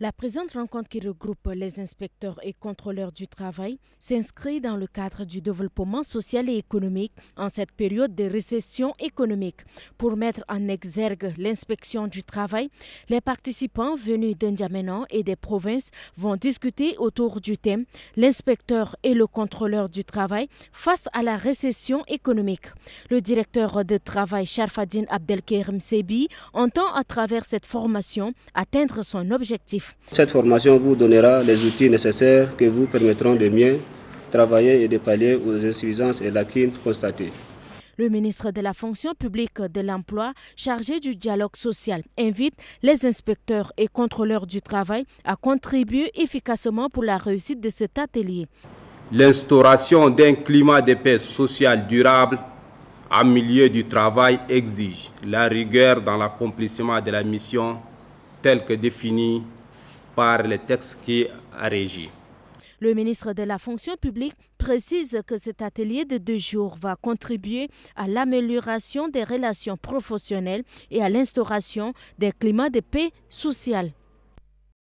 La présente rencontre qui regroupe les inspecteurs et contrôleurs du travail s'inscrit dans le cadre du développement social et économique en cette période de récession économique. Pour mettre en exergue l'inspection du travail, les participants venus d'Indiamena et des provinces vont discuter autour du thème L'inspecteur et le contrôleur du travail face à la récession économique. Le directeur de travail Sharfadine Abdelkerim Sebi entend à travers cette formation atteindre son objectif cette formation vous donnera les outils nécessaires que vous permettront de mieux travailler et de pallier aux insuffisances et lacunes constatées. Le ministre de la fonction publique de l'emploi, chargé du dialogue social, invite les inspecteurs et contrôleurs du travail à contribuer efficacement pour la réussite de cet atelier. L'instauration d'un climat de paix sociale durable en milieu du travail exige la rigueur dans l'accomplissement de la mission telle que définie par le texte qui a Le ministre de la fonction publique précise que cet atelier de deux jours va contribuer à l'amélioration des relations professionnelles et à l'instauration des climats de paix sociale